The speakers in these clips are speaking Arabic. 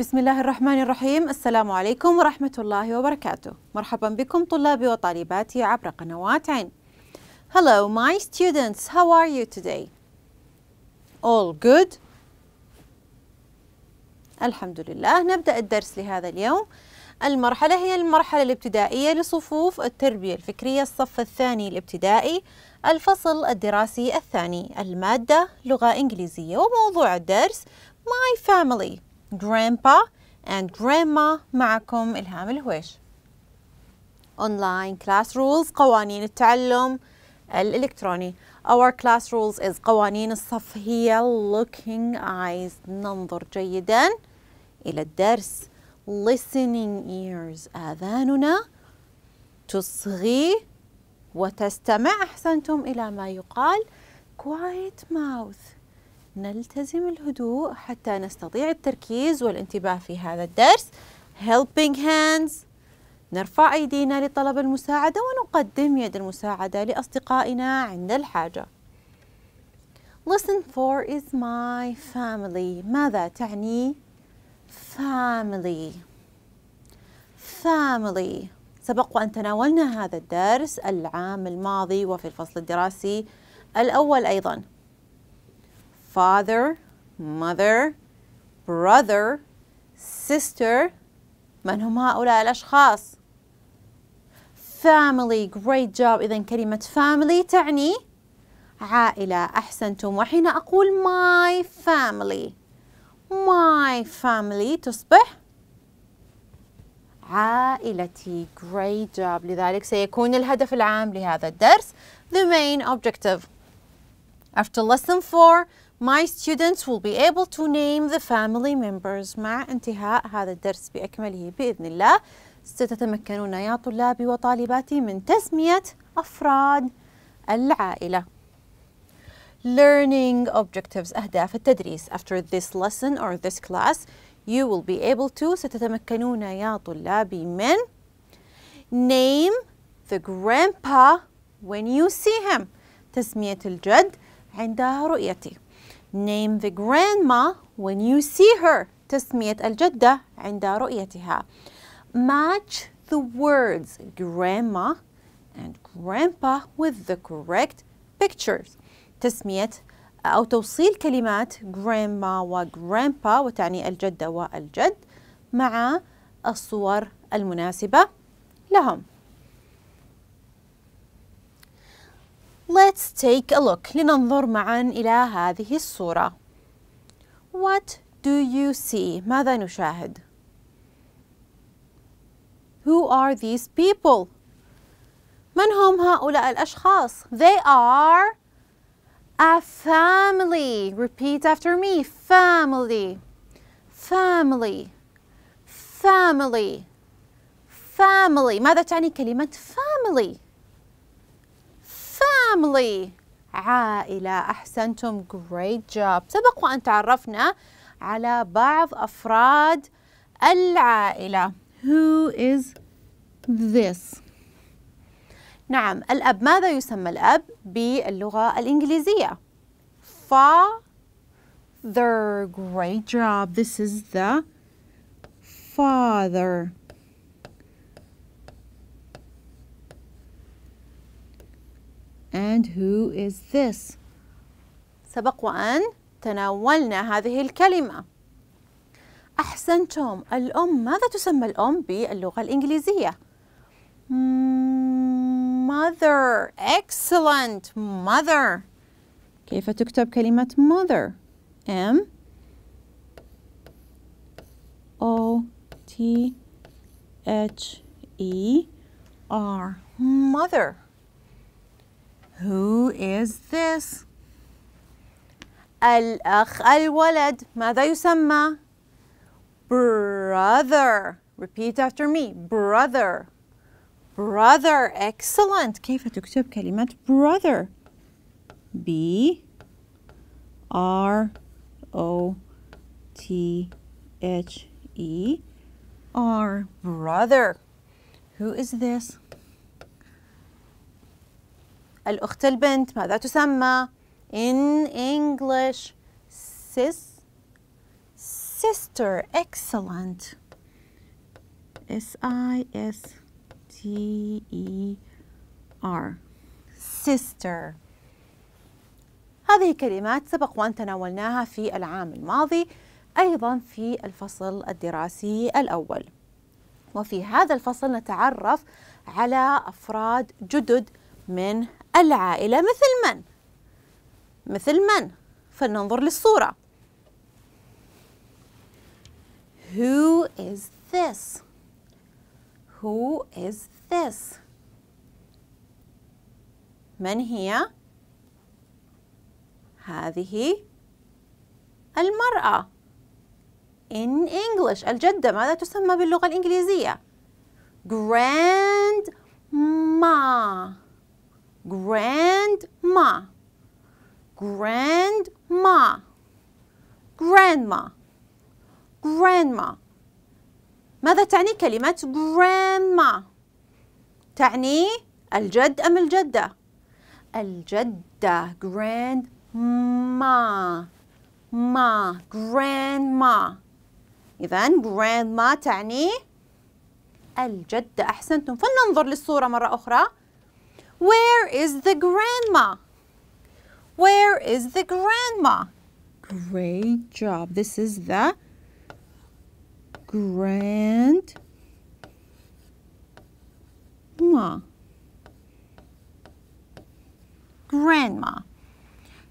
بسم الله الرحمن الرحيم السلام عليكم ورحمة الله وبركاته مرحبا بكم طلابي وطالباتي عبر قنوات عين Hello my students how are you today? All good? الحمد لله نبدأ الدرس لهذا اليوم المرحلة هي المرحلة الابتدائية لصفوف التربية الفكرية الصف الثاني الابتدائي الفصل الدراسي الثاني المادة لغة إنجليزية وموضوع الدرس My Family grandpa and grandma معكم إلهام الهويش Online class rules قوانين التعلم الإلكتروني Our class rules is قوانين الصف هي looking eyes ننظر جيدا إلى الدرس listening ears آذاننا تصغي وتستمع أحسنتم إلى ما يقال quiet mouth نلتزم الهدوء حتى نستطيع التركيز والانتباه في هذا الدرس helping hands نرفع أيدينا لطلب المساعدة ونقدم يد المساعدة لأصدقائنا عند الحاجة Listen for is my family ماذا تعني family family سبق وأن تناولنا هذا الدرس العام الماضي وفي الفصل الدراسي الأول أيضاً father mother brother sister من هم هؤلاء الأشخاص family great job إذا كلمة family تعني عائلة أحسنتم وحين أقول my family my family تصبح عائلتي great job لذلك سيكون الهدف العام لهذا الدرس the main objective after lesson four, My students will be able to name the family members مع انتهاء هذا الدرس بأكمله بإذن الله ستتمكنون يا طلابي وطالباتي من تسمية أفراد العائلة Learning objectives أهداف التدريس After this lesson or this class you will be able to ستتمكنون يا طلابي من name the grandpa when you see him تسمية الجد عند رؤيته Name the grandma when you see her تسمية الجدة عند رؤيتها Match the words grandma and grandpa with the correct pictures تسمية أو توصيل كلمات grandma و grandpa وتعني الجدة والجد مع الصور المناسبة لهم Let's take a look لننظر معا إلى هذه الصورة What do you see? ماذا نشاهد؟ Who are these people? من هم هؤلاء الأشخاص؟ They are a family. Repeat after me. Family. Family. Family. Family. ماذا تعني كلمة family؟ family عائلة أحسنتم great job سبق وأن تعرفنا على بعض أفراد العائلة who is this نعم الأب ماذا يسمى الأب باللغة الإنجليزية father great job this is the father And who is this? سبق وأن تناولنا هذه الكلمة أحسنتم الأم ماذا تسمى الأم باللغة الإنجليزية؟ mother excellent mother كيف تكتب كلمة mother؟ M O T H E R mother who is this? الأخ الولد ماذا يسمى؟ Brother Repeat after me Brother Brother Excellent كيف تكتب كلمة brother؟ B R O T H E R Brother Who is this? الأخت البنت ماذا تسمى in English sis sister excellent S I S T E R sister هذه كلمات سبق وأن تناولناها في العام الماضي أيضا في الفصل الدراسي الأول وفي هذا الفصل نتعرف على أفراد جدد من العائلة مثل من مثل من فلننظر للصورة Who is this? Who is this? من هي؟ هذه المرأة In English الجدة ماذا تسمى باللغة الإنجليزية؟ Grandma grandma grandma grandma grandma ماذا تعني كلمة grandma؟ تعني الجد أم الجدة؟ الجدة grandma ما grandma إذا grandma تعني الجدة أحسنتم فلننظر للصورة مرة أخرى where Where is the grandma? Where is the grandma? Great job. This is the grandma. Grandma.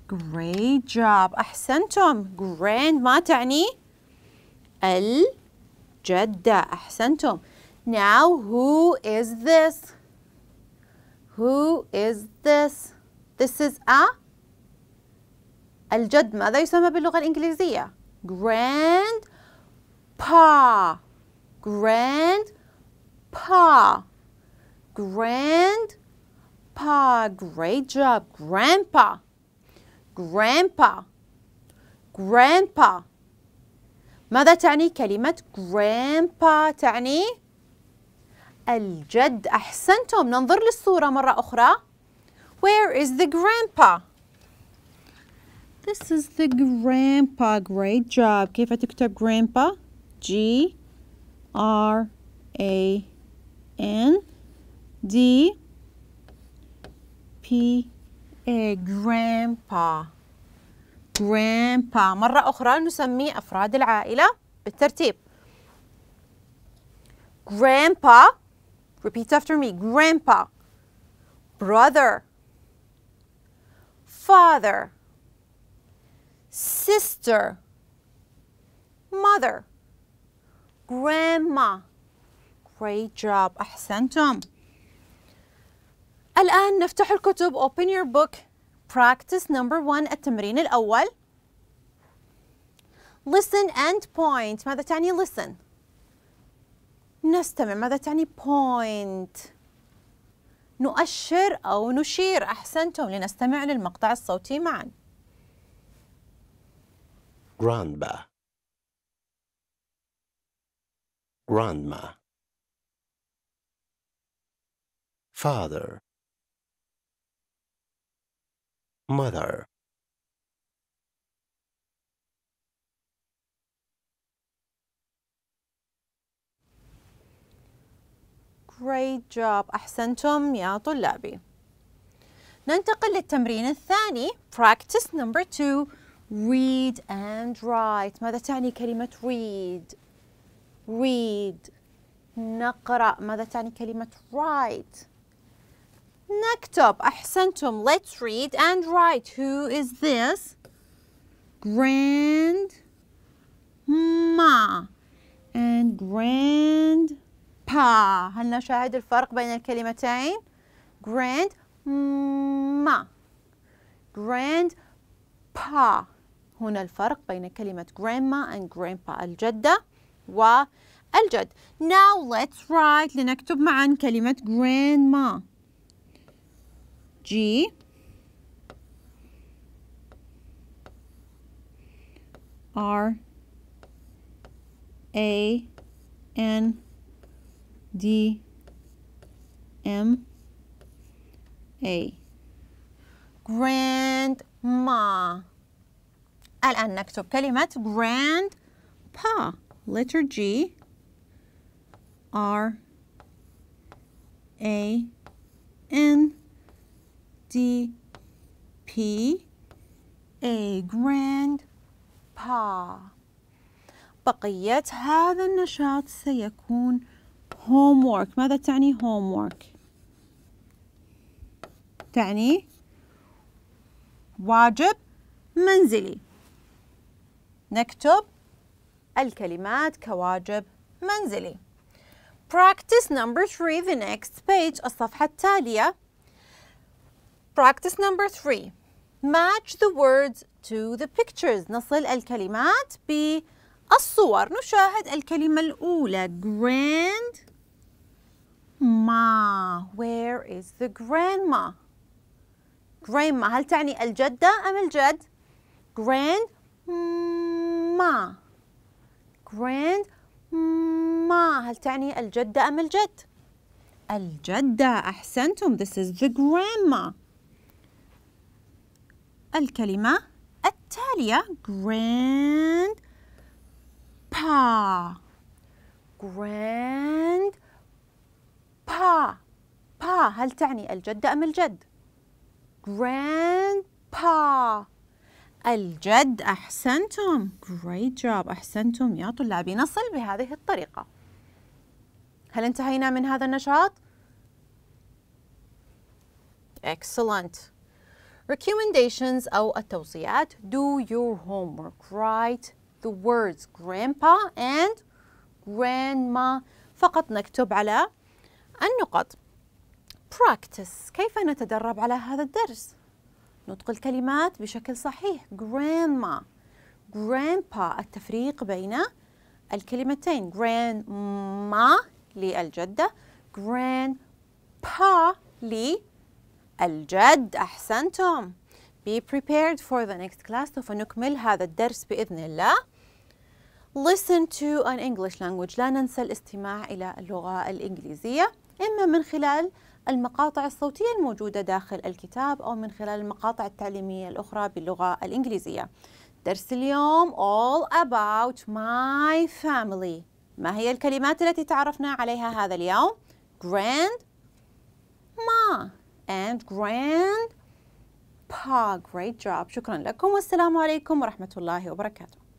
Great job. أحسنتم. Grandma تعني الجدة. أحسنتم. Now who is this? Who is this? This is a الجد ماذا يسمى باللغة الإنجليزية؟ grandpa grandpa grandpa great job grandpa grandpa grandpa ماذا تعني كلمة grandpa تعني الجد أحسنتم ننظر للصورة مرة أخرى Where is the grandpa? This is the grandpa great job كيف تكتب grandpa? G R A N D P A grandpa grandpa مرة أخرى نسمي أفراد العائلة بالترتيب grandpa Repeat after me. Grandpa, brother, father, sister, mother, grandma. Great job. أحسنتم. الآن نفتح الكتب. Open your book. Practice number one التمرين الأول. Listen and point. ماذا تعني listen؟ نستمع ماذا تعني point نؤشر أو نشير أحسنتم لنستمع للمقطع الصوتي معا grandma grandma father mother Great job أحسنتم يا طلابي ننتقل للتمرين الثاني Practice number two Read and write ماذا تعني كلمة read read نقرأ ماذا تعني كلمة write نكتب أحسنتم let's read and write who is this grand ma and grand با هل نشاهد الفرق بين الكلمتين grandma ما با هنا الفرق بين كلمة grandma and grandpa الجدة والجد now let's write لنكتب معا كلمة grandma G R A N دي ام اي grandma الآن نكتب كلمة grandpa letter G R A N D P A grandpa بقية هذا النشاط سيكون homework ماذا تعني homework تعني واجب منزلي نكتب الكلمات كواجب منزلي practice number three the next page الصفحة التالية practice number three match the words to the pictures نصل الكلمات ب الصور نشاهد الكلمة الأولى grand ma where is the grandma grandma هل تعني الجدة أم الجد grandma grandma هل تعني الجدة أم الجد الجدة أحسنتم this is the grandma الكلمة التالية grand pa grand pa pa هل تعني الجد أم الجد grandpa الجد أحسنتم great job أحسنتم يا طلابي نصل بهذه الطريقة هل انتهينا من هذا النشاط؟ Excellent. Recommendations أو التوصيات Do your homework. Write the words grandpa and grandma فقط نكتب على النقط practice كيف نتدرب على هذا الدرس نطق الكلمات بشكل صحيح grandma grandpa التفريق بين الكلمتين grandma للجدة grandpa للجد أحسنتم be prepared for the next class سوف نكمل هذا الدرس بإذن الله listen to an English language لا ننسى الاستماع إلى اللغة الإنجليزية إما من خلال المقاطع الصوتية الموجودة داخل الكتاب أو من خلال المقاطع التعليمية الأخرى باللغة الإنجليزية درس اليوم all about my family ما هي الكلمات التي تعرفنا عليها هذا اليوم؟ grand ma and grand pa great job شكرا لكم والسلام عليكم ورحمة الله وبركاته